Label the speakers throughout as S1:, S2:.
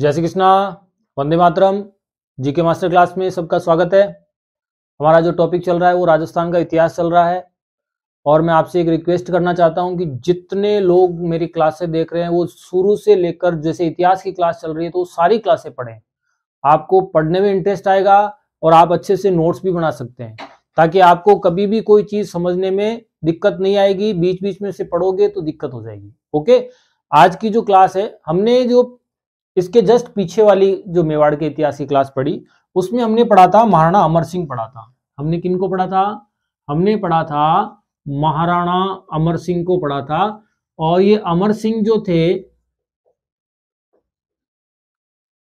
S1: जय श्री कृष्णा वंदे मातरम जीके मास्टर क्लास में सबका स्वागत है हमारा जो टॉपिक चल रहा है वो राजस्थान का इतिहास चल रहा है और मैं आपसे एक रिक्वेस्ट करना चाहता हूं कि जितने लोग मेरी क्लासे देख रहे हैं वो शुरू से लेकर जैसे इतिहास की क्लास चल रही है तो सारी क्लासे पढ़ें आपको पढ़ने में इंटरेस्ट आएगा और आप अच्छे से नोट्स भी बना सकते हैं ताकि आपको कभी भी कोई चीज़ समझने में दिक्कत नहीं आएगी बीच बीच में से पढ़ोगे तो दिक्कत हो जाएगी ओके आज की जो क्लास है हमने जो इसके जस्ट पीछे वाली जो मेवाड़ के इतिहास की क्लास पढ़ी उसमें हमने पढ़ा था महाराणा अमर सिंह पढ़ा था हमने किन को पढ़ा था हमने पढ़ा था महाराणा अमर सिंह को पढ़ा था और ये अमर सिंह जो थे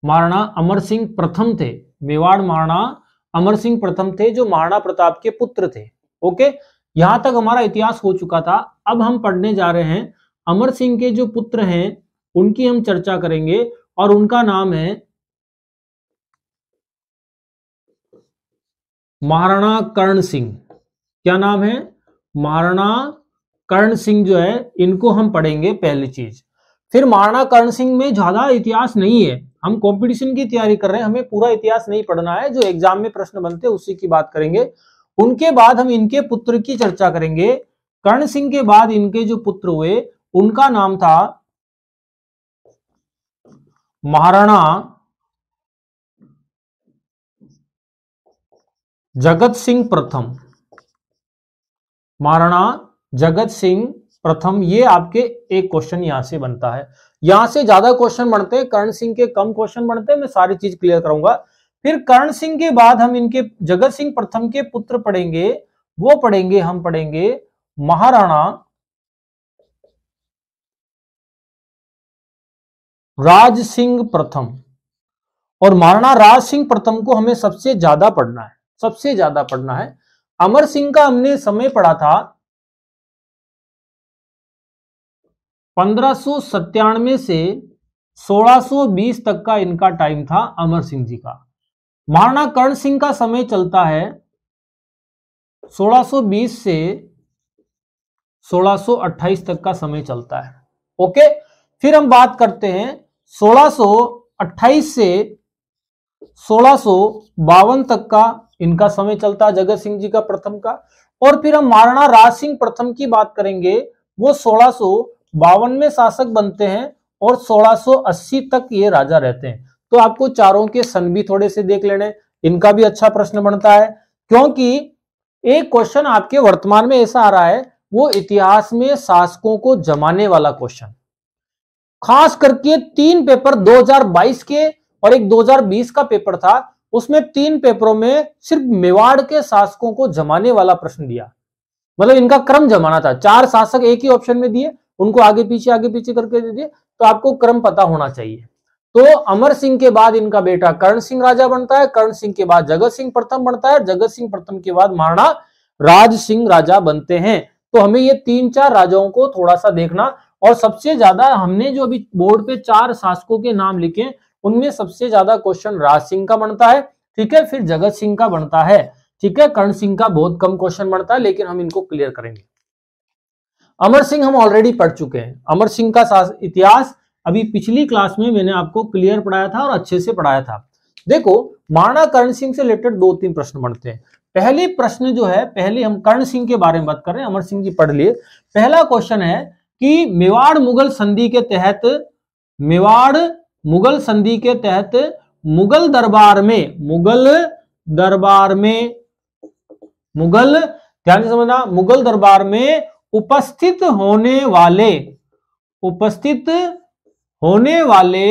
S1: महाराणा अमर सिंह प्रथम थे मेवाड़ महाराणा अमर सिंह प्रथम थे जो महाराणा प्रताप के पुत्र थे ओके यहां तक हमारा इतिहास हो चुका था अब हम पढ़ने जा रहे हैं अमर सिंह के जो पुत्र हैं उनकी हम चर्चा करेंगे और उनका नाम है महाराणा कर्ण सिंह क्या नाम है महाराणा कर्ण सिंह जो है इनको हम पढ़ेंगे पहली चीज फिर महाराणा कर्ण सिंह में ज्यादा इतिहास नहीं है हम कंपटीशन की तैयारी कर रहे हैं हमें पूरा इतिहास नहीं पढ़ना है जो एग्जाम में प्रश्न बनते हैं उसी की बात करेंगे उनके बाद हम इनके पुत्र की चर्चा करेंगे कर्ण सिंह के बाद इनके जो पुत्र हुए उनका नाम था महाराणा जगत सिंह प्रथम महाराणा जगत सिंह प्रथम ये आपके एक क्वेश्चन यहां से बनता है यहां से ज्यादा क्वेश्चन बनते हैं कर्ण सिंह के कम क्वेश्चन बनते हैं मैं सारी चीज क्लियर करूंगा फिर कर्ण सिंह के बाद हम इनके जगत सिंह प्रथम के पुत्र पढ़ेंगे वो पढ़ेंगे हम पढ़ेंगे महाराणा राज सिंह प्रथम और महाराणा राज सिंह प्रथम को हमें सबसे ज्यादा पढ़ना है सबसे ज्यादा पढ़ना है अमर सिंह का हमने समय पढ़ा था पंद्रह से 1620 तक का इनका टाइम था अमर सिंह जी का महाराणा कर्ण सिंह का समय चलता है 1620 से 1628 तक का समय चलता है ओके फिर हम बात करते हैं 1628 से सोलह तक का इनका समय चलता है जगत सिंह जी का प्रथम का और फिर हम महाराणा राज सिंह प्रथम की बात करेंगे वो सोलह में शासक बनते हैं और 1680 तक ये राजा रहते हैं तो आपको चारों के सन भी थोड़े से देख लेने इनका भी अच्छा प्रश्न बनता है क्योंकि एक क्वेश्चन आपके वर्तमान में ऐसा आ रहा है वो इतिहास में शासकों को जमाने वाला क्वेश्चन खास करके तीन पेपर 2022 के और एक 2020 का पेपर था उसमें तीन पेपरों में सिर्फ मेवाड़ के शासकों को जमाने वाला प्रश्न दिया मतलब इनका क्रम जमाना था चार शासक एक ही ऑप्शन में दिए उनको आगे पीछे आगे पीछे करके दे दिए तो आपको क्रम पता होना चाहिए तो अमर सिंह के बाद इनका बेटा कर्ण सिंह राजा बनता है कर्ण सिंह के बाद जगत सिंह प्रथम बनता है जगत सिंह प्रथम के बाद महाराणा राज सिंह राजा बनते हैं तो हमें ये तीन चार राजाओं को थोड़ा सा देखना और सबसे ज्यादा हमने जो अभी बोर्ड पे चार शासकों के नाम लिखे उनमें सबसे ज्यादा क्वेश्चन राज सिंह का बनता है ठीक है फिर जगत सिंह का बनता है ठीक है कर्ण सिंह का बहुत कम क्वेश्चन बनता है लेकिन हम इनको क्लियर करेंगे अमर सिंह हम ऑलरेडी पढ़ चुके हैं अमर सिंह का इतिहास अभी पिछली क्लास में मैंने आपको क्लियर पढ़ाया था और अच्छे से पढ़ाया था देखो महाराणा कर्ण सिंह से रिलेटेड दो तीन प्रश्न बनते हैं पहले प्रश्न जो है पहले हम कर्ण सिंह के बारे में बात कर रहे हैं अमर सिंह जी पढ़ लिए पहला क्वेश्चन है कि मेवाड़ मुगल संधि के तहत मेवाड़ मुगल संधि के तहत मुगल दरबार में मुगल दरबार में मुगल ध्यान समझना मुगल दरबार में उपस्थित होने वाले उपस्थित होने वाले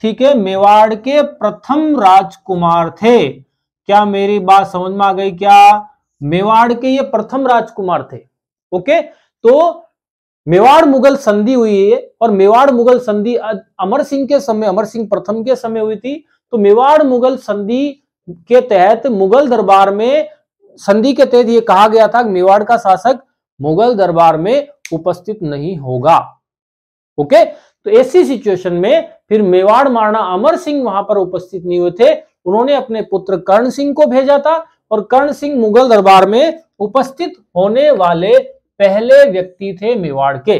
S1: ठीक है मेवाड़ के प्रथम राजकुमार थे क्या मेरी बात समझ में आ गई क्या मेवाड़ के ये प्रथम राजकुमार थे ओके तो मेवाड़ मुगल संधि हुई है और मेवाड़ मुगल संधि अमर सिंह के समय अमर सिंह प्रथम के समय हुई थी तो मेवाड़ मुगल संधि के तहत मुगल दरबार में संधि के तहत यह कहा गया था कि मेवाड़ का शासक मुगल दरबार में उपस्थित नहीं होगा ओके तो ऐसी सिचुएशन में फिर मेवाड़ महाराणा अमर सिंह वहां पर उपस्थित नहीं हुए थे उन्होंने अपने पुत्र कर्ण सिंह को भेजा था और कर्ण सिंह मुगल दरबार में उपस्थित होने वाले पहले व्यक्ति थे मेवाड़ के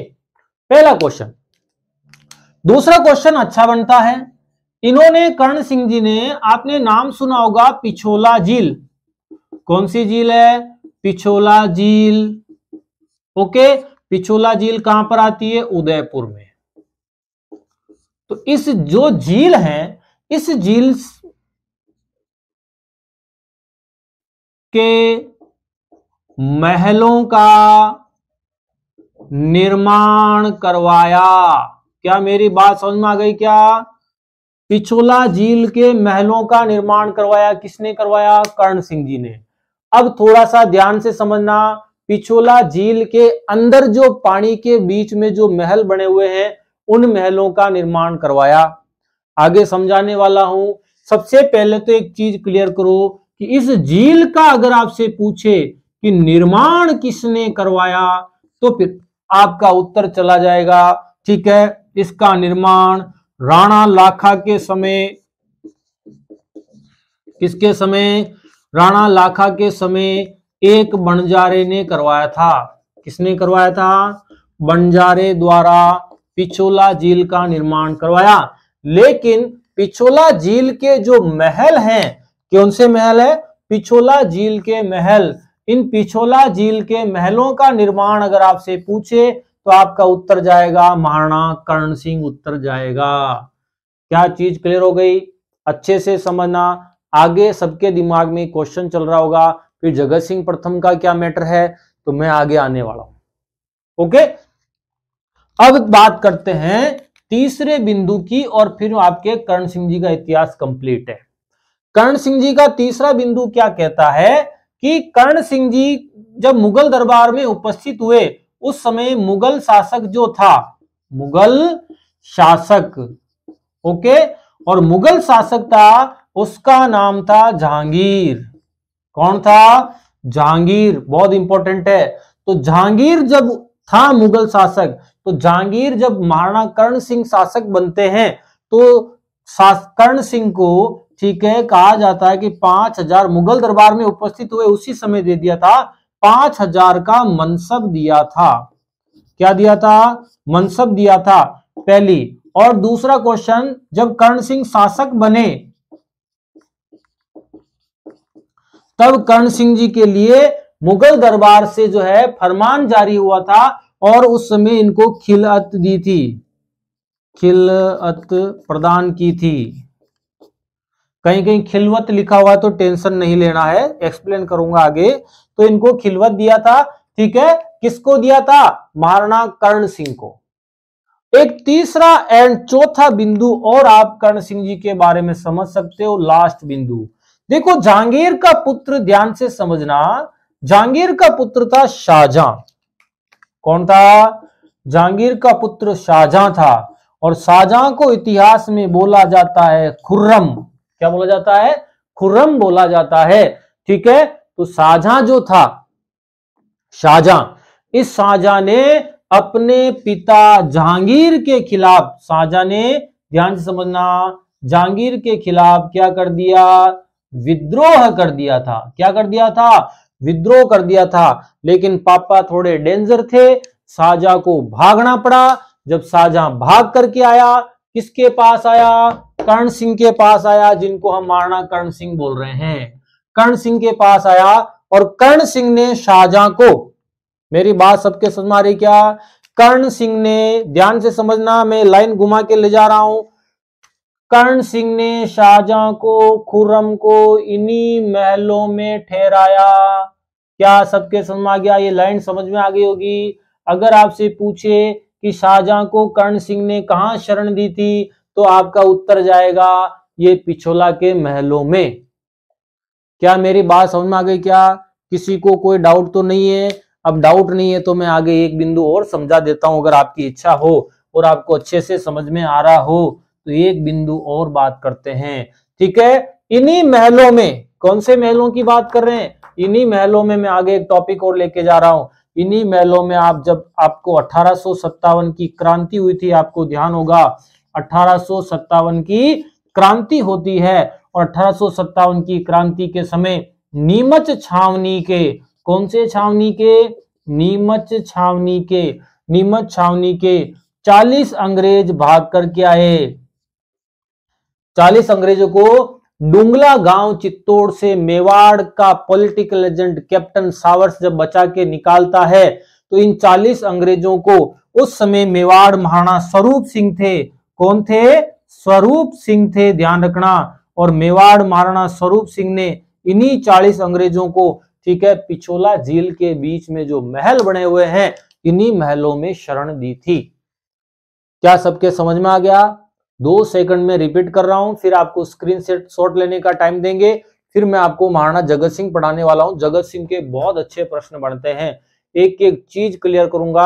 S1: पहला क्वेश्चन दूसरा क्वेश्चन अच्छा बनता है इन्होंने कर्ण सिंह जी ने आपने नाम सुना होगा पिछोला झील कौन सी झील है पिछोला झील ओके पिछोला झील कहां पर आती है उदयपुर में तो इस जो झील है इस झील के महलों का निर्माण करवाया क्या मेरी बात समझ में आ गई क्या पिछोला झील के महलों का निर्माण करवाया किसने करवाया कर्ण सिंह जी ने अब थोड़ा सा ध्यान से समझना पिछोला झील के अंदर जो पानी के बीच में जो महल बने हुए हैं उन महलों का निर्माण करवाया आगे समझाने वाला हूं सबसे पहले तो एक चीज क्लियर करो कि इस झील का अगर आपसे पूछे कि निर्माण किसने करवाया तो फिर आपका उत्तर चला जाएगा ठीक है इसका निर्माण राणा लाखा के समय किसके समय राणा लाखा के समय एक बंजारे ने करवाया था किसने करवाया था बंजारे द्वारा पिछोला झील का निर्माण करवाया लेकिन पिछोला झील के जो महल हैं कौन से महल है पिछोला झील के महल इन पिछोला झील के महलों का निर्माण अगर आपसे पूछे तो आपका उत्तर जाएगा महाराणा कर्ण सिंह उत्तर जाएगा क्या चीज क्लियर हो गई अच्छे से समझना आगे सबके दिमाग में क्वेश्चन चल रहा होगा फिर जगत सिंह प्रथम का क्या मैटर है तो मैं आगे आने वाला हूं ओके अब बात करते हैं तीसरे बिंदु की और फिर आपके कर्ण सिंह जी का इतिहास कंप्लीट है कर्ण सिंह जी का तीसरा बिंदु क्या कहता है कि कर्ण सिंह जी जब मुगल दरबार में उपस्थित हुए उस समय मुगल शासक जो था मुगल शासक ओके और मुगल शासक था उसका नाम था जहांगीर कौन था जहांगीर बहुत इंपॉर्टेंट है तो जहांगीर जब था मुगल शासक तो जहांगीर जब महाराणा कर्ण सिंह शासक बनते हैं तो कर्ण सिंह को ठीक है कहा जाता है कि पांच हजार मुगल दरबार में उपस्थित हुए उसी समय दे दिया था पांच हजार का मनसब दिया था क्या दिया था मनसब दिया था पहली और दूसरा क्वेश्चन जब कर्ण सिंह शासक बने तब कर्ण सिंह जी के लिए मुगल दरबार से जो है फरमान जारी हुआ था और उस समय इनको खिलअत दी थी खिलअत प्रदान की थी कहीं कहीं खिलवत लिखा हुआ तो टेंशन नहीं लेना है एक्सप्लेन करूंगा आगे तो इनको खिलवत दिया था ठीक है किसको दिया था महाराणा कर्ण सिंह को एक तीसरा एंड चौथा बिंदु और आप कर्ण सिंह जी के बारे में समझ सकते हो लास्ट बिंदु देखो जहांगीर का पुत्र ध्यान से समझना जहांगीर का पुत्र था शाहजहां कौन था जहांगीर का पुत्र शाहजहां था और शाहजहां को इतिहास में बोला जाता है खुर्रम क्या बोला जाता है खुर्रम बोला जाता है ठीक है तो शाहजहां जो था शाहजहां इस शाहजहां ने अपने पिता जहांगीर के खिलाफ शाहजहां ने ध्यान से समझना जहांगीर के खिलाफ क्या कर दिया विद्रोह कर दिया था क्या कर दिया था विद्रोह कर दिया था लेकिन पापा थोड़े डेंजर थे शाहजहां को भागना पड़ा जब शाहजहां भाग करके आया किसके पास आया कर्ण सिंह के पास आया जिनको हम महाराणा कर्ण सिंह बोल रहे हैं कर्ण सिंह के पास आया और कर्ण सिंह ने शाहजहां को मेरी बात सबके समझ में आ रही क्या कर्ण सिंह ने ध्यान से समझना मैं लाइन घुमा के ले जा रहा हूं कर्ण सिंह ने शाहजहां को खुर्रम को इन्हीं महलों में ठहराया क्या सबके समझ में आ गया ये लाइन समझ में आ गई होगी अगर आपसे पूछे कि शाहजहां को कर्ण सिंह ने कहा शरण दी थी तो आपका उत्तर जाएगा ये पिछोला के महलों में क्या मेरी बात समझ में आ गई क्या किसी को कोई डाउट तो नहीं है अब डाउट नहीं है तो मैं आगे एक बिंदु और समझा देता हूं अगर आपकी इच्छा हो और आपको अच्छे से समझ में आ रहा हो तो एक बिंदु और बात करते हैं ठीक है इन्हीं महलों में कौन से महलों की बात कर रहे हैं इन्हीं महलों में मैं आगे एक टॉपिक और लेके जा रहा हूं इन्हीं महलों में आप जब आपको अठारह की क्रांति हुई थी आपको ध्यान होगा अठारह की क्रांति होती है और अठारह की क्रांति के समय नीमच छावनी के कौन से छावनी के नीमच छावनी के नीमच छावनी के चालीस अंग्रेज भाग कर के आए चालीस अंग्रेजों को डुंगला गांव चित्तौड़ से मेवाड़ का पॉलिटिकल एजेंट कैप्टन सावर्स जब बचा के निकालता है तो इन 40 अंग्रेजों को उस समय मेवाड़ महाराणा स्वरूप सिंह थे कौन थे स्वरूप सिंह थे ध्यान रखना और मेवाड़ महाराणा स्वरूप सिंह ने इन्हीं चालीस अंग्रेजों को ठीक है पिछोला झील के बीच में जो महल बने हुए हैं इन्हीं महलों में शरण दी थी क्या सबके समझ में आ गया दो सेकंड में रिपीट कर रहा हूं फिर आपको स्क्रीन सेट शॉट लेने का टाइम देंगे फिर मैं आपको महाराणा जगत सिंह पढ़ाने वाला हूं जगत सिंह के बहुत अच्छे प्रश्न बनते हैं एक एक चीज क्लियर करूंगा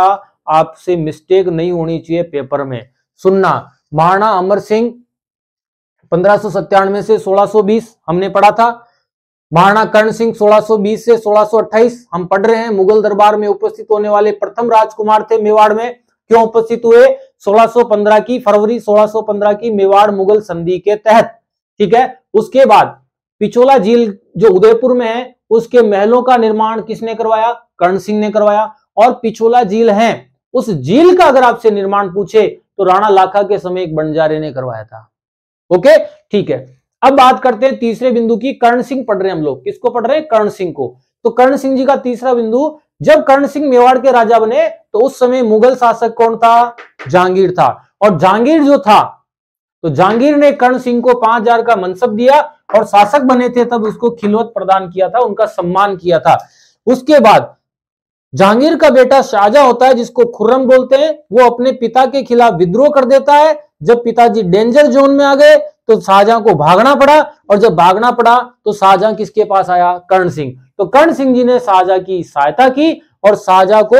S1: आपसे मिस्टेक नहीं होनी चाहिए पेपर में सुनना महाराणा अमर सिंह पंद्रह से 1620 हमने पढ़ा था महाराणा कर्ण सिंह 1620 से 1628 हम पढ़ रहे हैं मुगल दरबार में उपस्थित होने वाले प्रथम राजकुमार थे मेवाड़ में क्यों उपस्थित हुए 1615 की फरवरी 1615 की मेवाड़ मुगल संधि के तहत ठीक है उसके बाद पिछोला झील जो उदयपुर में है उसके महलों का निर्माण किसने करवाया कर्ण सिंह ने करवाया और पिछोला झील है उस झील का अगर आपसे निर्माण पूछे तो राणा लाखा के समय एक बंजारे ने करवाया था ओके ठीक है अब बात करते हैं तीसरे बिंदु की कर्ण सिंह पढ़ रहे हैं हम लोग किसको पढ़ रहे हैं कर्ण सिंह को तो कर्ण सिंह जी का तीसरा बिंदु जब कर्ण सिंह मेवाड़ के राजा बने तो उस समय मुगल शासक कौन था जहांगीर था और जहांगीर जो था तो जहांगीर ने कर्ण सिंह को पांच हजार का मनसब दिया और शासक बने थे तब उसको खिलौत प्रदान किया था उनका सम्मान किया था उसके बाद जहांगीर का बेटा शाहजहा होता है जिसको खुर्रम बोलते हैं वो अपने पिता के खिलाफ विद्रोह कर देता है जब पिताजी डेंजर जोन में आ गए तो शाहजहां को भागना पड़ा और जब भागना पड़ा तो शाहजहां किसके पास आया कर्ण सिंह तो कर्ण सिंह जी ने शाहजहा की सहायता की और शाहजहा को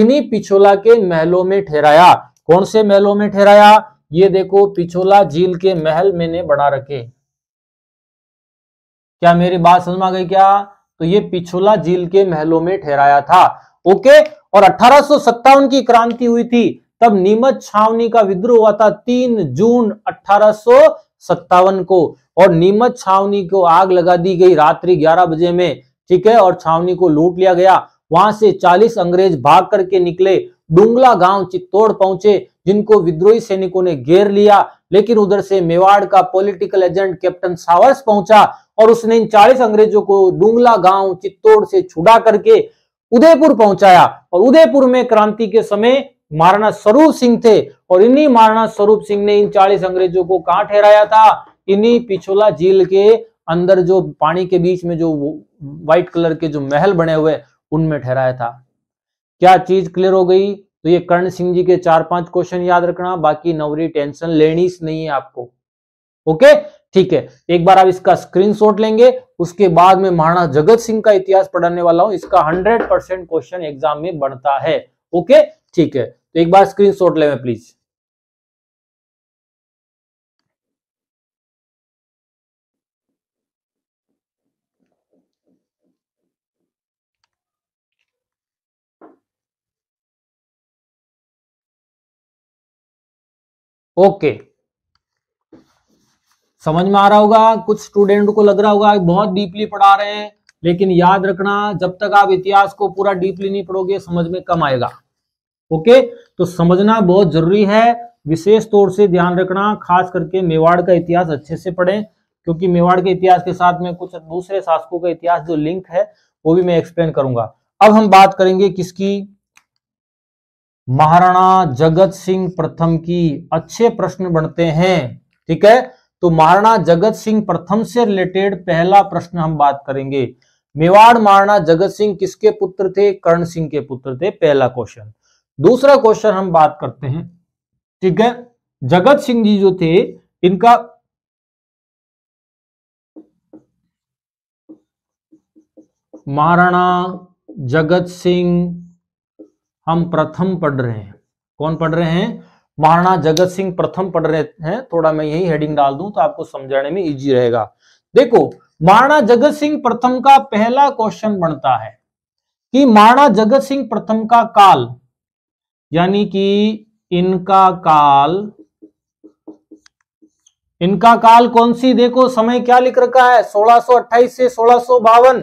S1: इन्हीं पिछोला के महलों में ठहराया कौन से महलों में ठहराया ये देखो पिछोला झील के महल मैंने बना रखे क्या मेरी बात समझ में आ गई क्या तो ये पिछोला झील के महलों में ठहराया था ओके और अठारह की क्रांति हुई थी तब नीमच छावनी का विद्रोह हुआ था तीन जून अठारह को और नीमच छावनी को आग लगा दी गई रात्रि 11 बजे में ठीक है और छावनी को लूट लिया गया वहां से 40 अंग्रेज भाग करके निकले डुंगला गांव चित्तौड़ पहुंचे जिनको विद्रोही सैनिकों ने घेर लिया लेकिन उधर से मेवाड़ का पॉलिटिकल एजेंट कैप्टन सावर्स पहुंचा और उसने इन चालीस अंग्रेजों को डुंगला गांव चित्तौड़ से छुड़ा करके उदयपुर पहुंचाया और उदयपुर में क्रांति के समय महाराणा स्वरूप सिंह थे और इन्हीं महाराणा स्वरूप सिंह ने इन चालीस अंग्रेजों को कहा ठहराया था इन्हीं पिछोला झील के अंदर जो पानी के बीच में जो व्हाइट कलर के जो महल बने हुए उनमें ठहराया था क्या चीज क्लियर हो गई तो ये कर्ण सिंह जी के चार पांच क्वेश्चन याद रखना बाकी नवरी टेंशन लेनी नहीं है आपको ओके ठीक है एक बार आप इसका स्क्रीनशॉट लेंगे उसके बाद में महाराणा जगत सिंह का इतिहास पढ़ाने वाला हूं इसका हंड्रेड परसेंट क्वेश्चन एग्जाम में बनता है ओके ठीक है तो एक बार स्क्रीन शॉट ले प्लीज ओके okay. समझ में आ रहा होगा कुछ स्टूडेंट को लग रहा होगा बहुत डीपली पढ़ा रहे हैं लेकिन याद रखना जब तक आप इतिहास को पूरा डीपली नहीं पढ़ोगे समझ में कम आएगा ओके तो समझना बहुत जरूरी है विशेष तौर से ध्यान रखना खास करके मेवाड़ का इतिहास अच्छे से पढ़ें क्योंकि मेवाड़ के इतिहास के साथ में कुछ दूसरे शासकों का इतिहास जो लिंक है वो भी मैं एक्सप्लेन करूंगा अब हम बात करेंगे किसकी महाराणा जगत सिंह प्रथम की अच्छे प्रश्न बनते हैं ठीक है तो महाराणा जगत सिंह प्रथम से रिलेटेड पहला प्रश्न हम बात करेंगे मेवाड़ महाराणा जगत सिंह किसके पुत्र थे कर्ण सिंह के पुत्र थे पहला क्वेश्चन दूसरा क्वेश्चन हम बात करते हैं ठीक है जगत सिंह जी जो थे इनका महाराणा जगत सिंह हम प्रथम पढ़ रहे हैं कौन पढ़ रहे हैं महाराणा जगत सिंह प्रथम पढ़ रहे हैं थोड़ा मैं यही हेडिंग डाल दूं तो आपको समझाने में इजी रहेगा देखो महाराणा जगत सिंह प्रथम का पहला क्वेश्चन बनता है कि महाराणा जगत सिंह प्रथम का काल यानी कि इनका काल इनका काल कौन सी देखो समय क्या लिख रखा है 1628 से सोलह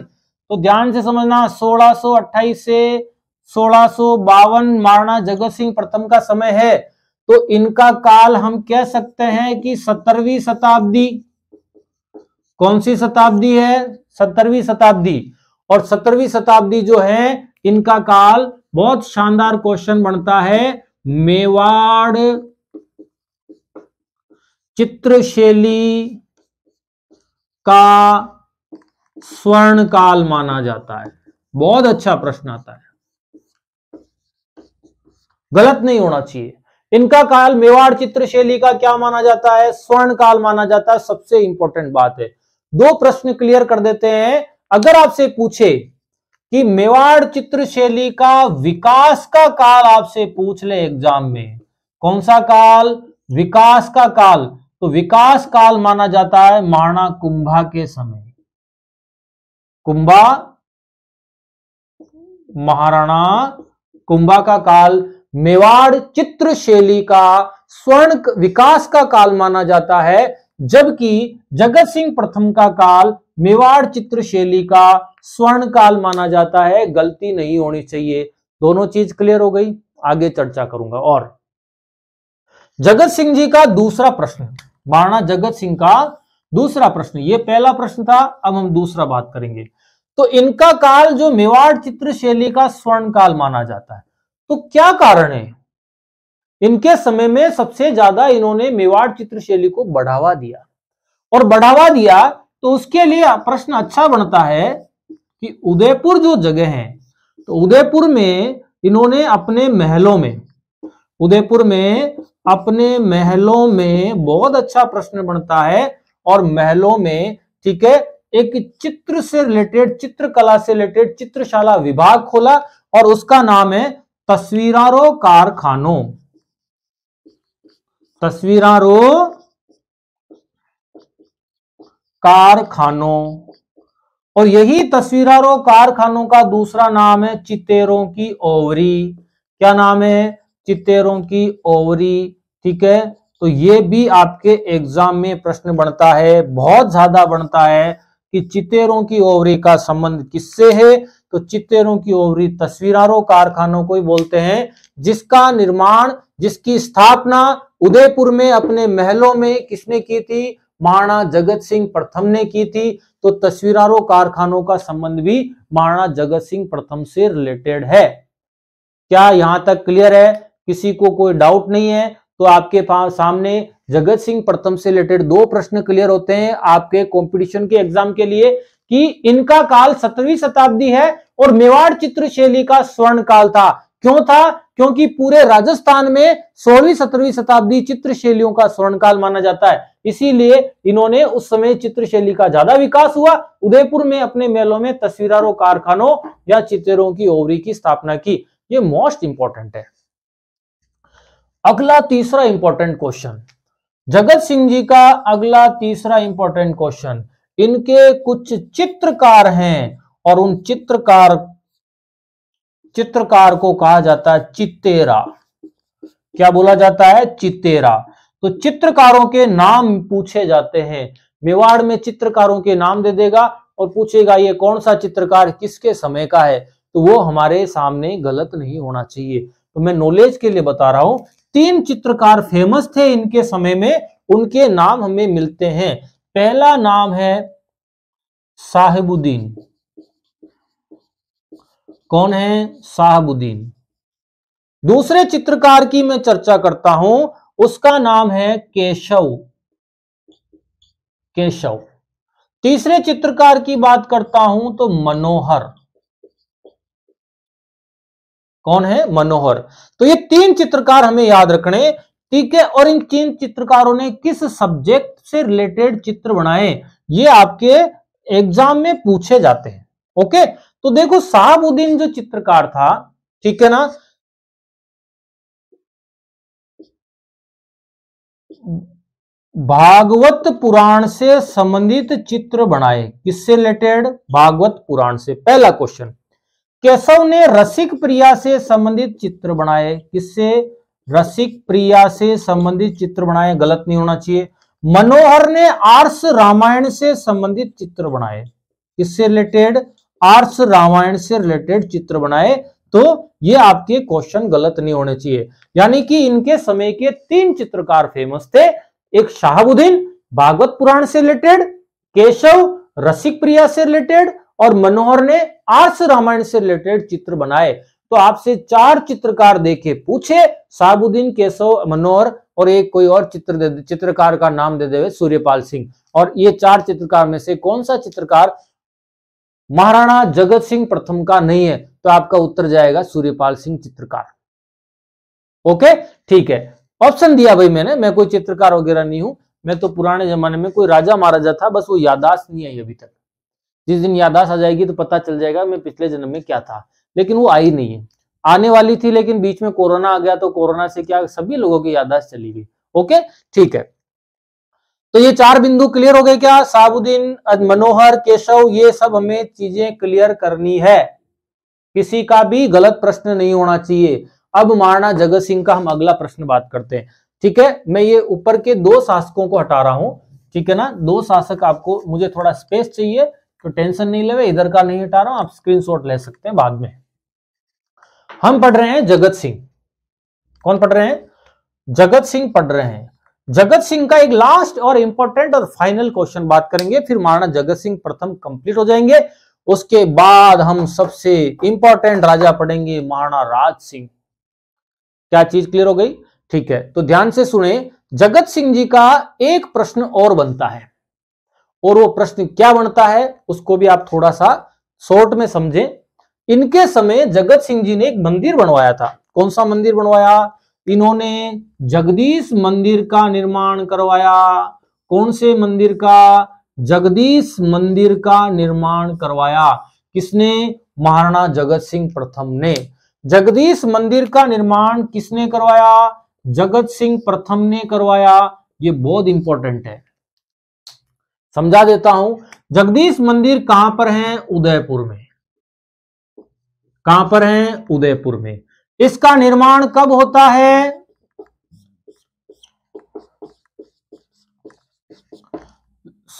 S1: तो ध्यान से समझना 1628 से सोलह महाराणा जगत सिंह प्रथम का समय है तो इनका काल हम कह सकते हैं कि सत्तरवीं शताब्दी कौन सी शताब्दी है सत्तरवीं शताब्दी और सत्तरवीं शताब्दी जो है इनका काल बहुत शानदार क्वेश्चन बनता है मेवाड़ चित्रशैली का स्वर्ण काल माना जाता है बहुत अच्छा प्रश्न आता है गलत नहीं होना चाहिए इनका काल मेवाड़ चित्र शैली का क्या माना जाता है स्वर्ण काल माना जाता है सबसे इंपॉर्टेंट बात है दो प्रश्न क्लियर कर देते हैं अगर आपसे पूछे कि मेवाड़ चित्र शैली का विकास का काल आपसे पूछ ले एग्जाम में कौन सा काल विकास का काल तो विकास काल माना जाता है महाराणा कुंभा के समय कुंभा महाराणा कुंभा का काल मेवाड़ चित्र शैली का स्वर्ण विकास का काल माना जाता है जबकि जगत सिंह प्रथम का काल मेवाड़ चित्र शैली का स्वर्ण काल माना जाता है गलती नहीं होनी चाहिए दोनों चीज क्लियर हो गई आगे चर्चा करूंगा और जगत सिंह जी का दूसरा प्रश्न महाराणा जगत सिंह का दूसरा प्रश्न ये पहला प्रश्न था अब हम दूसरा बात करेंगे तो इनका काल जो मेवाड़ चित्र शैली का स्वर्ण काल माना जाता है तो क्या कारण है इनके समय में सबसे ज्यादा इन्होंने मेवाड़ चित्रशैली को बढ़ावा दिया और बढ़ावा दिया तो उसके लिए प्रश्न अच्छा बनता है कि उदयपुर जो जगह है तो उदयपुर में इन्होंने अपने महलों में उदयपुर में अपने महलों में बहुत अच्छा प्रश्न बनता है और महलों में ठीक है एक चित्र से रिलेटेड चित्रकला से रिलेटेड चित्रशाला विभाग खोला और उसका नाम है तस्वीरारो कारखानों तस्वीरारो कारखानों और यही तस्वीरारो कारखानों का दूसरा नाम है चितेरों की ओवरी क्या नाम है चितेरों की ओवरी ठीक है तो ये भी आपके एग्जाम में प्रश्न बनता है बहुत ज्यादा बनता है कि चितेरों की ओवरी का संबंध किससे है तो चित्तेरों की ओवरी तस्वीरारों कारखानों को ही बोलते हैं जिसका निर्माण जिसकी स्थापना उदयपुर में अपने महलों में किसने की थी महाराणा जगत सिंह प्रथम ने की थी तो तस्वीरारों कारखानों का संबंध भी महाराणा जगत सिंह प्रथम से रिलेटेड है क्या यहां तक क्लियर है किसी को कोई डाउट नहीं है तो आपके पास सामने जगत सिंह प्रथम से रिलेटेड दो प्रश्न क्लियर होते हैं आपके कंपटीशन के एग्जाम के लिए कि इनका काल सत्रहवीं शताब्दी है और मेवाड़ चित्र शैली का स्वर्ण काल था क्यों था क्योंकि पूरे राजस्थान में सोलहवीं सत्रहवीं शताब्दी चित्र शैलियों का काल माना जाता है इसीलिए इन्होंने उस समय चित्र शैली का ज्यादा विकास हुआ उदयपुर में अपने मेलों में तस्वीरारों कारखानों या चित्रों की ओवरी की स्थापना की ये मोस्ट इंपॉर्टेंट है अगला तीसरा इंपॉर्टेंट क्वेश्चन जगत सिंह जी का अगला तीसरा इंपॉर्टेंट क्वेश्चन इनके कुछ चित्रकार हैं और उन चित्रकार चित्रकार को कहा जाता है चित्तेरा क्या बोला जाता है चित्तेरा तो चित्रकारों के नाम पूछे जाते हैं मेवाड़ में चित्रकारों के नाम दे देगा और पूछेगा ये कौन सा चित्रकार किसके समय का है तो वो हमारे सामने गलत नहीं होना चाहिए तो मैं नॉलेज के लिए बता रहा हूं तीन चित्रकार फेमस थे इनके समय में उनके नाम हमें मिलते हैं पहला नाम है साहिबुद्दीन कौन है साहबुद्दीन दूसरे चित्रकार की मैं चर्चा करता हूं उसका नाम है केशव केशव तीसरे चित्रकार की बात करता हूं तो मनोहर कौन है मनोहर तो ये तीन चित्रकार हमें याद रखने ठीक है और इन किन चित्रकारों ने किस सब्जेक्ट से रिलेटेड चित्र बनाए ये आपके एग्जाम में पूछे जाते हैं ओके तो देखो साहबुद्दीन जो चित्रकार था ठीक है ना भागवत पुराण से संबंधित चित्र बनाए किससे रिलेटेड भागवत पुराण से पहला क्वेश्चन केशव ने रसिक प्रिया से संबंधित चित्र बनाए किससे रसिक प्रिया से संबंधित चित्र बनाए गलत नहीं होना चाहिए मनोहर ने आर्स रामायण से संबंधित चित्र बनाए किससे रिलेटेड आर्स रामायण से रिलेटेड चित्र बनाए तो ये आपके क्वेश्चन गलत नहीं होने चाहिए यानी कि इनके समय के तीन चित्रकार फेमस थे एक शाहबुद्दीन भागवत पुराण से रिलेटेड केशव रसिक प्रिया से रिलेटेड और मनोहर ने आर्स रामायण से रिलेटेड चित्र बनाए तो आपसे चार चित्रकार देखे पूछे साबुद्दीन केशव मनोहर और एक कोई और चित्र दे दे चित्रकार का नाम दे दे सूर्यपाल सिंह और ये चार चित्रकार में से कौन सा चित्रकार महाराणा जगत सिंह प्रथम का नहीं है तो आपका उत्तर जाएगा सूर्यपाल सिंह चित्रकार ओके ठीक है ऑप्शन दिया भाई मैंने मैं कोई चित्रकार वगैरह नहीं हूं मैं तो पुराने जमाने में कोई राजा महाराजा था बस वो यादाश्त नहीं आई अभी तक जिस दिन यादाश्त आ जाएगी तो पता चल जाएगा मैं पिछले जन्म में क्या था लेकिन वो आई नहीं है आने वाली थी लेकिन बीच में कोरोना आ गया तो कोरोना से क्या सभी लोगों की यादाश्त चली गई ओके ठीक है तो ये चार बिंदु क्लियर हो गए क्या साबुद्दीन मनोहर केशव ये सब हमें चीजें क्लियर करनी है किसी का भी गलत प्रश्न नहीं होना चाहिए अब महाराणा जगत सिंह का हम अगला प्रश्न बात करते हैं ठीक है मैं ये ऊपर के दो शासकों को हटा रहा हूं ठीक है ना दो शासक आपको मुझे थोड़ा स्पेस चाहिए तो टेंशन नहीं ले इधर का नहीं हटा रहा हूं आप स्क्रीनशॉट ले सकते हैं बाद में हम पढ़ रहे हैं जगत सिंह कौन पढ़ रहे हैं जगत सिंह पढ़ रहे हैं जगत सिंह का एक लास्ट और इंपॉर्टेंट और फाइनल क्वेश्चन बात करेंगे फिर महाराणा जगत सिंह प्रथम कंप्लीट हो जाएंगे उसके बाद हम सबसे इंपॉर्टेंट राजा पढ़ेंगे महाराणा राज सिंह क्या चीज क्लियर हो गई ठीक है तो ध्यान से सुने जगत सिंह जी का एक प्रश्न और बनता है और वो प्रश्न क्या बनता है उसको भी आप थोड़ा सा शॉर्ट में समझें इनके समय जगत सिंह जी ने एक मंदिर बनवाया था कौन सा मंदिर बनवाया इन्होंने जगदीश मंदिर का निर्माण करवाया कौन से मंदिर का जगदीश मंदिर का निर्माण करवाया किसने महाराणा जगत सिंह प्रथम ने जगदीश मंदिर का निर्माण किसने करवाया जगत सिंह प्रथम ने करवाया ये बहुत इंपॉर्टेंट है समझा देता हूं जगदीश मंदिर कहां पर है उदयपुर में कहां पर है उदयपुर में इसका निर्माण कब होता है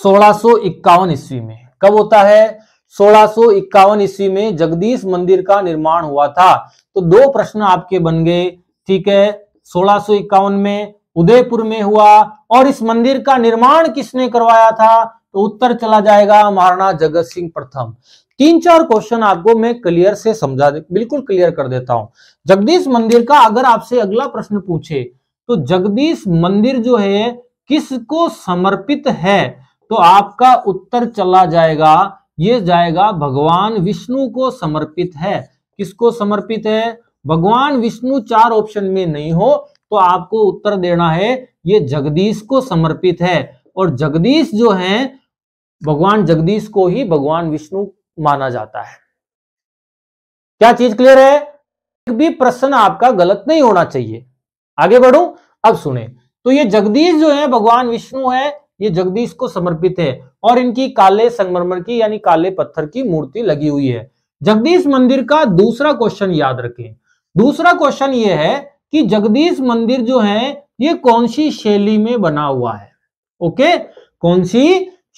S1: सोलह ईस्वी में कब होता है सोलह ईस्वी में जगदीश मंदिर का निर्माण हुआ था तो दो प्रश्न आपके बन गए ठीक है सोलह में उदयपुर में हुआ और इस मंदिर का निर्माण किसने करवाया था तो उत्तर चला जाएगा महाराणा जगत सिंह प्रथम तीन चार क्वेश्चन आपको मैं क्लियर से समझा दे बिल्कुल क्लियर कर देता हूं जगदीश मंदिर का अगर आपसे अगला प्रश्न पूछे तो जगदीश मंदिर जो है किसको समर्पित है तो आपका उत्तर चला जाएगा ये जाएगा भगवान विष्णु को समर्पित है किसको समर्पित है भगवान विष्णु चार ऑप्शन में नहीं हो तो आपको उत्तर देना है ये जगदीश को समर्पित है और जगदीश जो है भगवान जगदीश को ही भगवान विष्णु माना जाता है क्या चीज क्लियर है एक भी प्रश्न आपका गलत नहीं होना चाहिए आगे बढ़ू अब सुने तो ये जगदीश जो है भगवान विष्णु है ये जगदीश को समर्पित है और इनकी काले संगमरमर की यानी काले पत्थर की मूर्ति लगी हुई है जगदीश मंदिर का दूसरा क्वेश्चन याद रखें दूसरा क्वेश्चन ये है कि जगदीश मंदिर जो है ये कौन सी शैली में बना हुआ है ओके कौन सी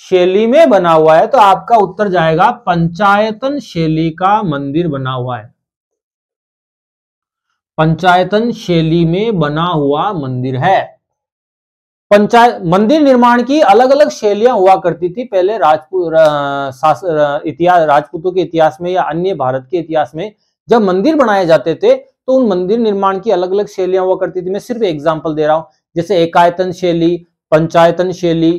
S1: शैली में बना हुआ है तो आपका उत्तर जाएगा पंचायतन शैली का मंदिर बना हुआ है पंचायतन शैली में बना हुआ मंदिर है पंचायत मंदिर निर्माण की अलग अलग शैलियां हुआ करती थी पहले राजपूत इतिहास राजपूतों के इतिहास में या अन्य भारत के इतिहास में जब मंदिर बनाए जाते थे तो उन मंदिर निर्माण की अलग अलग शैलियां हुआ करती थी मैं सिर्फ एग्जाम्पल दे रहा हूं जैसे एकायतन शैली पंचायतन शैली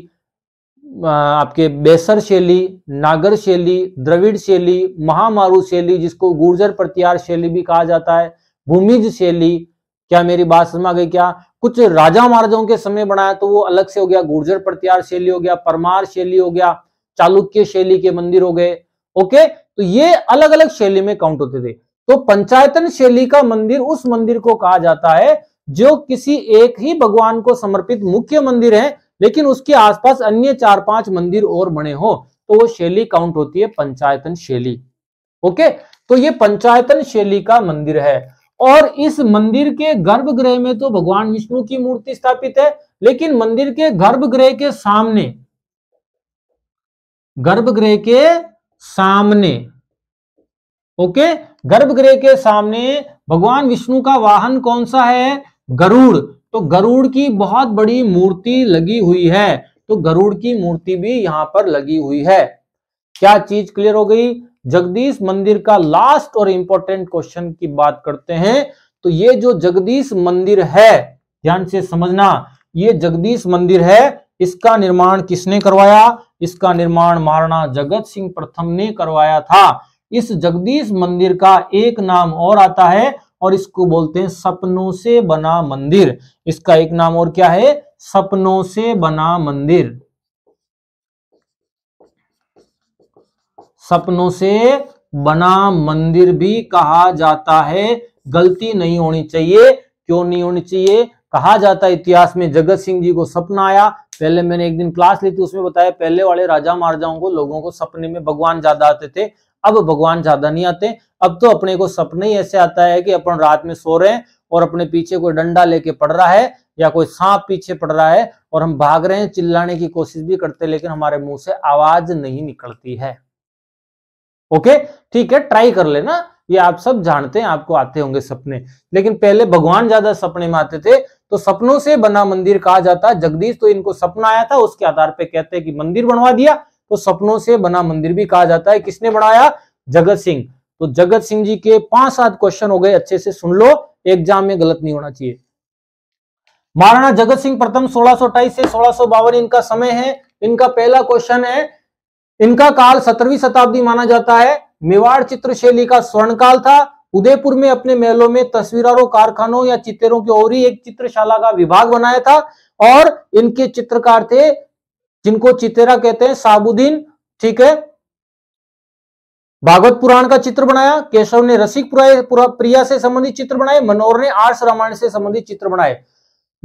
S1: आपके बेसर शैली नागर शैली द्रविड़ शैली महामारू शैली जिसको गुर्जर प्रत्यार शैली भी कहा जाता है भूमिज शैली क्या मेरी बात समझ गई क्या कुछ राजा महाराजाओं के समय बनाया तो वो अलग से हो गया गुर्जर प्रत्यार शैली हो गया परमार शैली हो गया चालुक्य शैली के मंदिर हो गए ओके तो ये अलग अलग शैली में काउंट होते थे तो पंचायतन शैली का मंदिर उस मंदिर को कहा जाता है जो किसी एक ही भगवान को समर्पित मुख्य मंदिर है लेकिन उसके आसपास अन्य चार पांच मंदिर और बने हो तो वो शैली काउंट होती है पंचायतन शैली ओके तो ये पंचायतन शैली का मंदिर है और इस मंदिर के गर्भगृह में तो भगवान विष्णु की मूर्ति स्थापित है लेकिन मंदिर के गर्भगृह के सामने गर्भगृह के सामने ओके गर्भगृह के सामने भगवान विष्णु का वाहन कौन सा है गरुड़ तो गरुड़ की बहुत बड़ी मूर्ति लगी हुई है तो गरुड़ की मूर्ति भी यहां पर लगी हुई है क्या चीज क्लियर हो गई जगदीश मंदिर का लास्ट और इंपॉर्टेंट क्वेश्चन की बात करते हैं तो ये जो जगदीश मंदिर है ध्यान से समझना ये जगदीश मंदिर है इसका निर्माण किसने करवाया इसका निर्माण महाराणा जगत सिंह प्रथम ने करवाया था इस जगदीश मंदिर का एक नाम और आता है और इसको बोलते हैं सपनों से बना मंदिर इसका एक नाम और क्या है सपनों से बना मंदिर सपनों से बना मंदिर भी कहा जाता है गलती नहीं होनी चाहिए क्यों नहीं होनी चाहिए कहा जाता है इतिहास में जगत सिंह जी को सपना आया पहले मैंने एक दिन क्लास ली थी उसमें बताया पहले वाले राजा महाराजाओं को लोगों को सपने में भगवान ज्यादा आते थे अब भगवान ज्यादा नहीं आते अब तो अपने को सपना ही ऐसे आता है कि अपन रात में सो रहे हैं और अपने पीछे कोई डंडा लेके पड़ रहा है या कोई सांप पीछे पड़ रहा है और हम भाग रहे हैं चिल्लाने की कोशिश भी करते लेकिन हमारे मुंह से आवाज नहीं निकलती है ओके ठीक है ट्राई कर लेना ये आप सब जानते हैं आपको आते होंगे सपने लेकिन पहले भगवान ज्यादा सपने में आते थे तो सपनों से बना मंदिर कहा जाता जगदीश तो इनको सपना आया था उसके आधार पर कहते हैं कि मंदिर बनवा दिया को तो सपनों से बना मंदिर भी कहा जाता है किसने बनाया जगत सिंह तो जगत सिंह जी के पांच सात क्वेश्चन हो गए अच्छे से सुन लो एग्जाम में गलत नहीं होना चाहिए महाराणा जगत सिंह प्रथम सोलह से सोलह इनका समय है इनका पहला क्वेश्चन है इनका काल सत्रहवीं शताब्दी माना जाता है मेवाड़ चित्र शैली का स्वर्ण काल था उदयपुर में अपने महलों में तस्वीरारों कारखानों या चित्रों की ओर ही एक चित्रशाला का विभाग बनाया था और इनके चित्रकार थे जिनको चितेरा कहते हैं साबुद्दीन ठीक है भागवत पुराण का चित्र बनाया केशव ने रसिक प्रिया से संबंधित चित्र बनाए मनोहर ने आर्स रामायण से संबंधित चित्र बनाए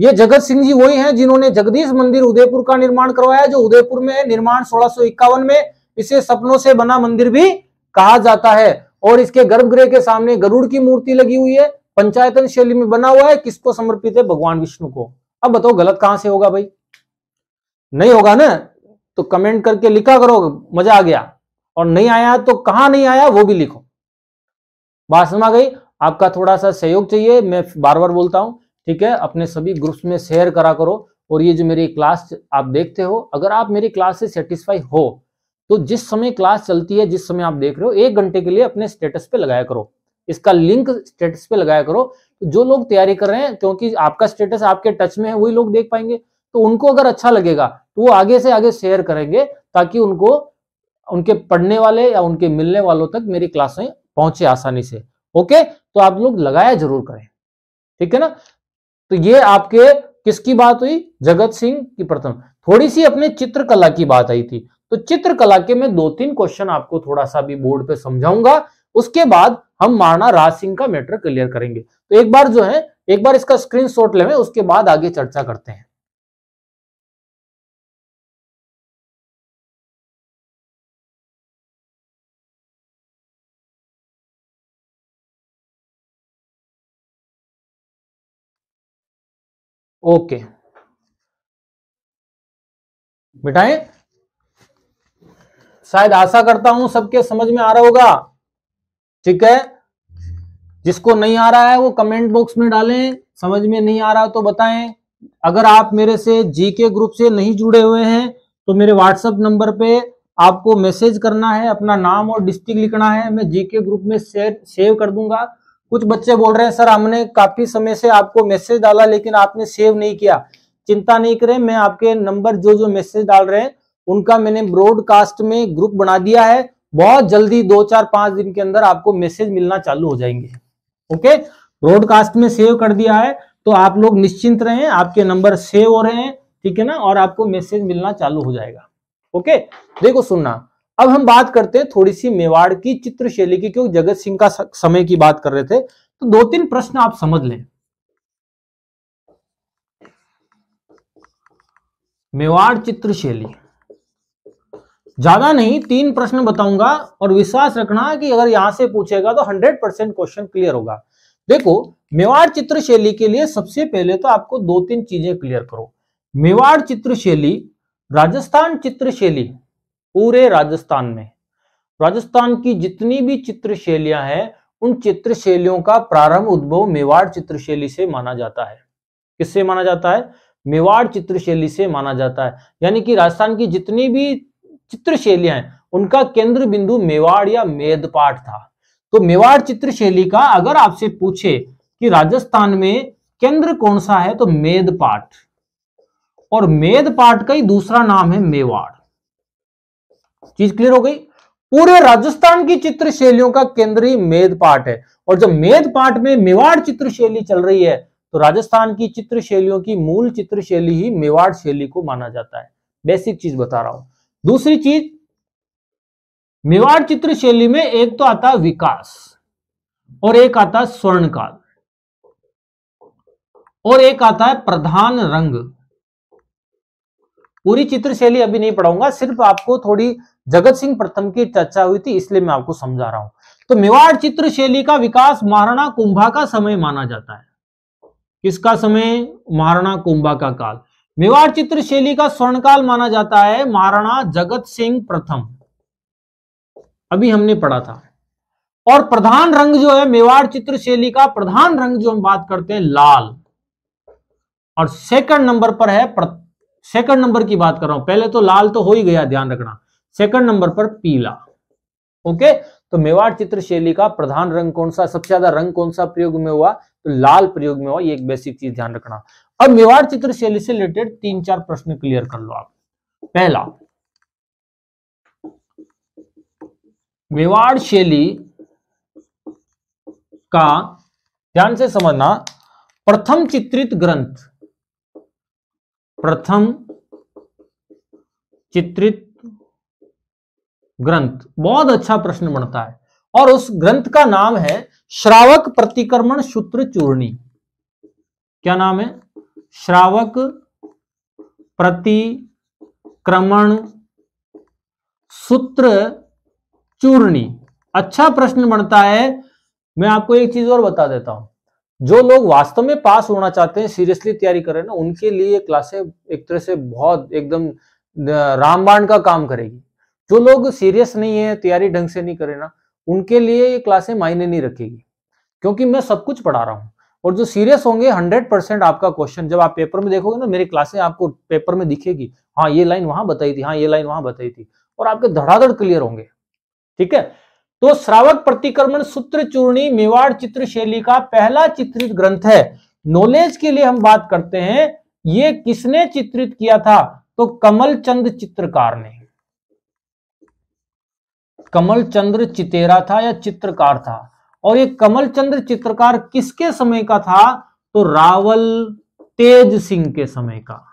S1: ये जगत सिंह जी वही हैं जिन्होंने जगदीश मंदिर उदयपुर का निर्माण करवाया जो उदयपुर में निर्माण सोलह में इसे सपनों से बना मंदिर भी कहा जाता है और इसके गर्भगृह के सामने गरुड़ की मूर्ति लगी हुई है पंचायतन शैली में बना हुआ है किसको समर्पित है भगवान विष्णु को अब बताओ गलत कहां से होगा भाई नहीं होगा ना तो कमेंट करके लिखा करो मजा आ गया और नहीं आया तो कहां नहीं आया वो भी लिखो बात समझ गई आपका थोड़ा सा सहयोग चाहिए मैं बार बार बोलता हूँ ठीक है अपने सभी ग्रुप्स में शेयर करा करो और ये जो मेरी क्लास आप देखते हो अगर आप मेरी क्लास से सेटिस्फाई हो तो जिस समय क्लास चलती है जिस समय आप देख रहे हो एक घंटे के लिए अपने स्टेटस पे लगाया करो इसका लिंक स्टेटस पे लगाया करो जो लोग तैयारी कर रहे हैं क्योंकि आपका स्टेटस आपके टच में है वही लोग देख पाएंगे तो उनको अगर अच्छा लगेगा तो वो आगे से आगे शेयर करेंगे ताकि उनको उनके पढ़ने वाले या उनके मिलने वालों तक मेरी क्लासें पहुंचे आसानी से ओके तो आप लोग लगाया जरूर करें ठीक है ना तो ये आपके किसकी बात हुई जगत सिंह की प्रथम थोड़ी सी अपने चित्रकला की बात आई थी तो चित्रकला के मैं दो तीन क्वेश्चन आपको थोड़ा सा भी बोर्ड पे समझाऊंगा उसके बाद हम महाराणा राज सिंह का मैटर क्लियर करेंगे तो एक बार जो है एक बार इसका स्क्रीनशॉट ले उसके बाद आगे चर्चा करते हैं ओके बिठाए शायद आशा करता हूं सबके समझ में आ रहा होगा ठीक है जिसको नहीं आ रहा है वो कमेंट बॉक्स में डालें समझ में नहीं आ रहा तो बताएं अगर आप मेरे से जीके ग्रुप से नहीं जुड़े हुए हैं तो मेरे व्हाट्सएप नंबर पे आपको मैसेज करना है अपना नाम और डिस्ट्रिक्ट लिखना है मैं जीके ग्रुप में सेव कर दूंगा कुछ बच्चे बोल रहे हैं सर हमने काफी समय से आपको मैसेज डाला लेकिन आपने सेव नहीं किया चिंता नहीं करें मैं आपके नंबर जो जो मैसेज डाल रहे हैं उनका मैंने ब्रॉडकास्ट में ग्रुप बना दिया है बहुत जल्दी दो चार पांच दिन के अंदर आपको मैसेज मिलना चालू हो जाएंगे ओके ब्रॉडकास्ट में सेव कर दिया है तो आप लोग निश्चिंत रहे आपके नंबर सेव हो रहे हैं ठीक है ना और आपको मैसेज मिलना चालू हो जाएगा ओके देखो सुनना अब हम बात करते हैं थोड़ी सी मेवाड़ की चित्र शैली की क्योंकि जगत सिंह का समय की बात कर रहे थे तो दो तीन प्रश्न आप समझ लें मेवाड़ चित्र शैली ज्यादा नहीं तीन प्रश्न बताऊंगा और विश्वास रखना कि अगर यहां से पूछेगा तो 100 परसेंट क्वेश्चन क्लियर होगा देखो मेवाड़ चित्र शैली के लिए सबसे पहले तो आपको दो तीन चीजें क्लियर करो मेवाड़ चित्र शैली राजस्थान चित्र शैली पूरे राजस्थान में राजस्थान की जितनी भी चित्र शैलियां हैं उन चित्र शैलियों का प्रारंभ उद्भव मेवाड़ चित्र शैली से माना जाता है किससे माना जाता है मेवाड़ चित्र शैली से माना जाता है यानी कि राजस्थान की जितनी भी चित्र शैलियां हैं उनका केंद्र बिंदु मेवाड़ या मेदपाट था तो मेवाड़ चित्र शैली का अगर आपसे पूछे कि राजस्थान में केंद्र कौन सा है तो मेदपाट और मेदपाट का ही दूसरा नाम है मेवाड़ चीज क्लियर हो गई पूरे राजस्थान की चित्र शैलियों का केंद्रीय मेद पाठ है और जब मेद पाठ में मेवाड़ चित्र शैली चल रही है तो राजस्थान की चित्र शैलियों की मूल चित्र शैली ही मेवाड़ शैली को माना जाता है बेसिक चीज बता रहा हूं दूसरी चीज मेवाड़ चित्र शैली में एक तो आता विकास और एक आता स्वर्ण काल और एक आता है प्रधान रंग पूरी चित्रशैली अभी नहीं पढ़ाऊंगा सिर्फ आपको थोड़ी जगत सिंह प्रथम की चर्चा हुई थी इसलिए मैं आपको समझा रहा हूं तो मेवाड़ चित्र शैली का विकास महाराणा कुंभा का समय माना जाता है किसका समय महाराणा कुंभा का काल मेवाड़ चित्र शैली का स्वर्ण काल माना जाता है महाराणा जगत सिंह प्रथम अभी हमने पढ़ा था और प्रधान रंग जो है मेवाड़ चित्र शैली का प्रधान रंग जो हम बात करते हैं लाल और सेकंड नंबर पर है सेकंड नंबर की बात कर रहा हूं पहले तो लाल तो हो ही गया ध्यान रखना सेकंड नंबर पर पीला ओके तो मेवाड़ चित्र शैली का प्रधान रंग कौन सा सबसे ज्यादा रंग कौन सा प्रयोग में हुआ तो लाल प्रयोग में हुआ ये एक बेसिक चीज ध्यान रखना अब मेवाड़ चित्र शैली से रिलेटेड तीन चार प्रश्न क्लियर कर लो आप पहला मेवाड़ शैली का ध्यान से समझना प्रथम चित्रित ग्रंथ प्रथम चित्रित ग्रंथ बहुत अच्छा प्रश्न बनता है और उस ग्रंथ का नाम है श्रावक प्रतिक्रमण सूत्र चूर्णी क्या नाम है श्रावक प्रतिक्रमण सूत्र चूर्णी अच्छा प्रश्न बनता है मैं आपको एक चीज और बता देता हूं जो लोग वास्तव में पास होना चाहते हैं सीरियसली तैयारी करें ना उनके लिए क्लासे एक तरह से बहुत एकदम रामबाण का काम करेगी जो लोग सीरियस नहीं है तैयारी ढंग से नहीं करे ना उनके लिए ये क्लासे मायने नहीं रखेगी क्योंकि मैं सब कुछ पढ़ा रहा हूँ और जो सीरियस होंगे हंड्रेड परसेंट आपका क्वेश्चन जब आप पेपर में देखोगे ना मेरी क्लासे आपको पेपर में दिखेगी हाँ ये लाइन वहां बताई थी हाँ ये लाइन वहां बताई थी और आपके धड़ाधड़ क्लियर होंगे ठीक है तो श्रावक प्रतिक्रमण सूत्र चूर्णी मेवाड़ चित्र शैली का पहला चित्रित ग्रंथ है नॉलेज के लिए हम बात करते हैं ये किसने चित्रित किया था तो कमल चंद चित्रकार ने कमल चंद्र चितेरा था या चित्रकार था और ये कमल चंद्र चित्रकार किसके समय का था तो रावल तेज सिंह के समय का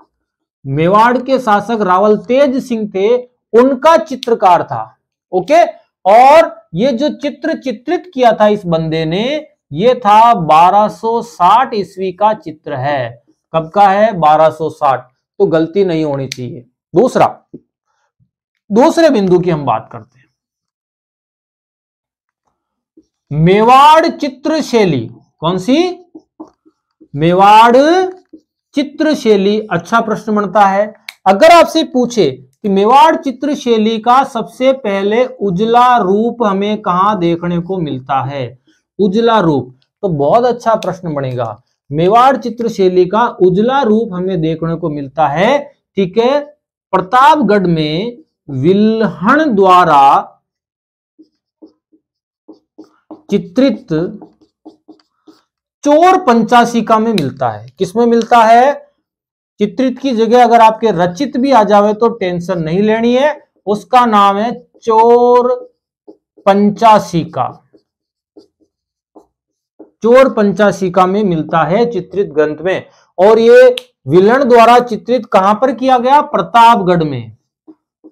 S1: मेवाड़ के शासक रावल तेज सिंह थे उनका चित्रकार था ओके और ये जो चित्र चित्रित किया था इस बंदे ने ये था 1260 ईस्वी का चित्र है कब का है 1260 तो गलती नहीं होनी चाहिए दूसरा दूसरे बिंदु की हम बात करते हैं मेवाड़ चित्र शैली कौन सी मेवाड़ चित्र शैली अच्छा प्रश्न बनता है अगर आपसे पूछे कि मेवाड़ चित्र शैली का सबसे पहले उजला रूप हमें कहा देखने को मिलता है उजला रूप तो बहुत अच्छा प्रश्न बनेगा मेवाड़ चित्र शैली का उजला रूप हमें देखने को मिलता है ठीक है प्रतापगढ़ में विल्हण द्वारा चित्रित चोर पंचाशिका में मिलता है किसमें मिलता है चित्रित की जगह अगर आपके रचित भी आ जावे तो टेंशन नहीं लेनी है उसका नाम है चोर पंचाशिका चोर पंचाशिका में मिलता है चित्रित ग्रंथ में और ये विलन द्वारा चित्रित कहां पर किया गया प्रतापगढ़ में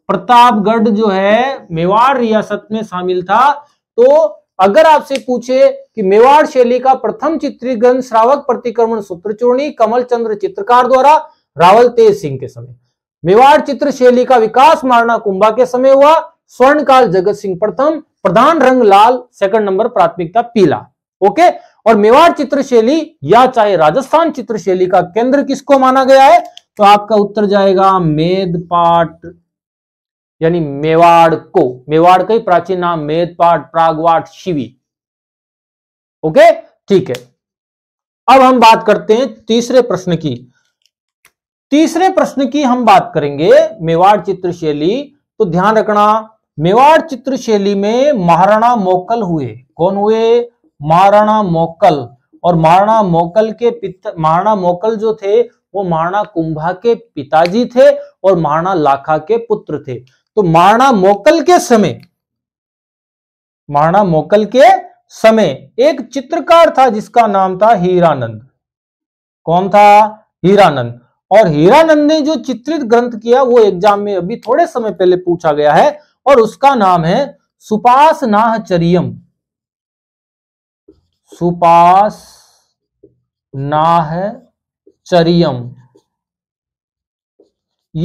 S1: प्रतापगढ़ जो है मेवाड़ रियासत में शामिल था तो अगर आपसे पूछे कि मेवाड़ शैली का प्रथम चित्रीकरण श्रावक प्रतिक्रमण सूत्रचूर्णी कमल चंद्र चित्रकार द्वारा रावल तेज सिंह के समय मेवाड़ चित्र शैली का विकास मारना कुंभा के समय हुआ स्वर्ण काल जगत सिंह प्रथम प्रधान रंग लाल सेकंड नंबर प्राथमिकता पीला ओके और मेवाड़ चित्र शैली या चाहे राजस्थान चित्र शैली का केंद्र किसको माना गया है तो आपका उत्तर जाएगा मेदपाट यानी मेवाड़ को मेवाड़ का ही प्राचीन नाम मेदपाट प्रागवाट शिवी ओके ठीक है अब हम बात करते हैं तीसरे प्रश्न की तीसरे प्रश्न की हम बात करेंगे मेवाड़ चित्र शैली तो ध्यान रखना मेवाड़ चित्र शैली में महाराणा मोकल हुए कौन हुए महाराणा मोकल और महाराणा मोकल के पिता महाराणा मोकल जो थे वो महाराणा कुंभा के पिताजी थे और महाराणा लाखा के पुत्र थे तो मारणा मोकल के समय मारणा मोकल के समय एक चित्रकार था जिसका नाम था हीरानंद कौन था हीरानंद और हीरानंद ने जो चित्रित ग्रंथ किया वो एग्जाम में अभी थोड़े समय पहले पूछा गया है और उसका नाम है सुपास नाहचरियम सुपास नाहचरियम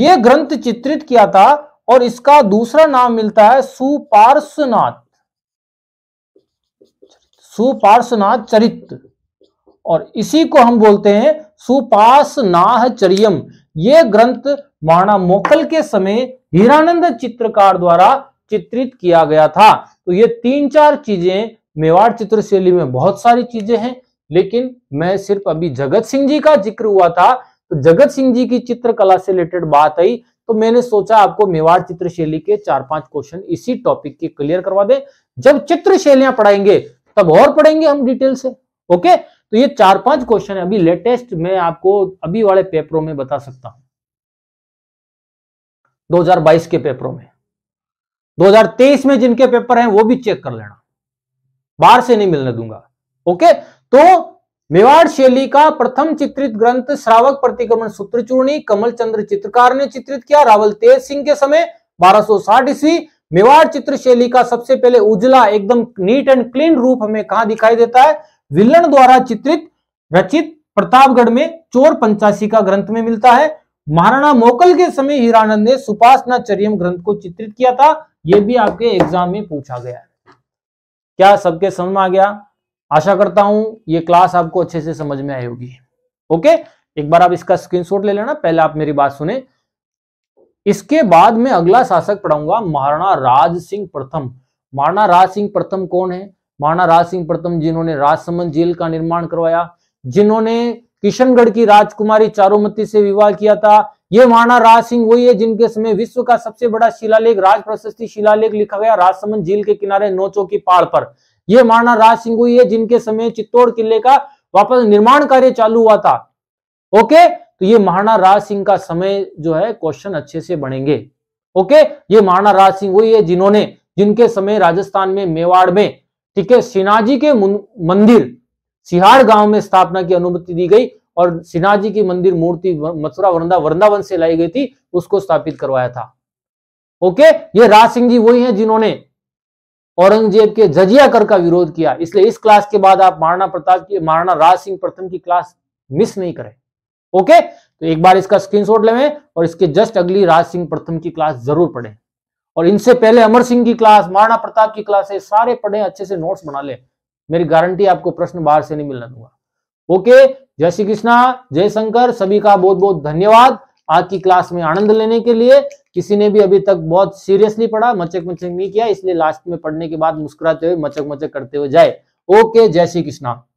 S1: ये ग्रंथ चित्रित किया था और इसका दूसरा नाम मिलता है सुपार्शनाथ सुपार्शनाथ चरित्र और इसी को हम बोलते हैं सुपासनाह चरियम ये ग्रंथ माणा मोकल के समय हीरानंद चित्रकार द्वारा चित्रित किया गया था तो ये तीन चार चीजें मेवाड़ चित्रशैली में बहुत सारी चीजें हैं लेकिन मैं सिर्फ अभी जगत सिंह जी का जिक्र हुआ था तो जगत सिंह जी की चित्रकला से रिलेटेड बात आई तो मैंने सोचा आपको मेवाड़ चित्र शैली के चार पांच क्वेश्चन इसी टॉपिक के क्लियर करवा दें जब चित्र शैलियां पढ़ाएंगे तब और पढ़ेंगे हम डिटेल से ओके तो ये चार पांच क्वेश्चन है अभी लेटेस्ट मैं आपको अभी वाले पेपरों में बता सकता हूं 2022 के पेपरों में 2023 में जिनके पेपर हैं वो भी चेक कर लेना बाहर से नहीं मिलने दूंगा ओके तो मेवाड़ शैली का प्रथम चित्रित ग्रंथ श्रावक प्रतिक्रमण चूर्णी कमल चंद्र चित्रकार ने चित्रित किया रावल तेज सिंह के समय 1260 ईस्वी मेवाड़ चित्र शैली का सबसे पहले उजला एकदम नीट एंड क्लीन रूप हमें कहा दिखाई देता है विलन द्वारा चित्रित रचित प्रतापगढ़ में चोर पंचासी का ग्रंथ में मिलता है महाराणा मोकल के समय हीरानंद ने सुपासना चरियम ग्रंथ को चित्रित किया था यह भी आपके एग्जाम में पूछा गया है क्या सबके समझ में आ गया आशा करता हूं ये क्लास आपको अच्छे से समझ में आई होगी ओके एक बार आप इसका स्क्रीनशॉट ले लेना पहले आप मेरी बात सुने इसके बाद में अगला शासक पढ़ाऊंगा महाराणा राज सिंह प्रथम महाराणा राज सिंह प्रथम कौन है महाराणा राज सिंह प्रथम जिन्होंने राजसमंद जेल का निर्माण करवाया जिन्होंने किशनगढ़ की राजकुमारी चारोमती से विवाह किया था ये महाराणा राज सिंह वही है जिनके समय विश्व का सबसे बड़ा शिलालेख राज प्रशस्ति शिलालेख लिखा गया राजसमंद झील के किनारे नोचो की पहाड़ पर ये महाराणा राज सिंह हुई है जिनके समय चित्तौड़ किले का वापस निर्माण कार्य चालू हुआ था ओके तो ये महाराणा राज सिंह का समय जो है क्वेश्चन अच्छे से बनेंगे ओके ये महाराणा राज सिंह वही है जिन्होंने जिनके समय राजस्थान में मेवाड़ में ठीक है सिनाजी के मंदिर सिहाड़ गांव में स्थापना की अनुमति दी गई और सिन्हाजी की मंदिर मूर्ति मथुरा वृंदा वृंदावन से लाई गई थी उसको स्थापित करवाया था ओके ये राज सिंह जी वही हैं जिन्होंने औरंगजेब के जजिया कर का विरोध किया इसलिए इस क्लास के बाद आप महाराणा प्रताप की महाराणा राज सिंह प्रथम की क्लास मिस नहीं करें ओके तो एक बार इसका स्क्रीनशॉट लेवें और इसके जस्ट अगली राज सिंह प्रथम की क्लास जरूर पढ़ें और इनसे पहले अमर सिंह की क्लास महाराणा प्रताप की क्लास है सारे पढ़े अच्छे से नोट्स बना ले मेरी गारंटी आपको प्रश्न बाहर से नहीं मिलना दूंगा ओके जय श्री कृष्णा जय शंकर सभी का बहुत बहुत धन्यवाद आज की क्लास में आनंद लेने के लिए किसी ने भी अभी तक बहुत सीरियसली पढ़ा मचक मचक नहीं किया इसलिए लास्ट में पढ़ने के बाद मुस्कुराते हुए मचक मचक करते हुए जाए ओके जय श्री कृष्णा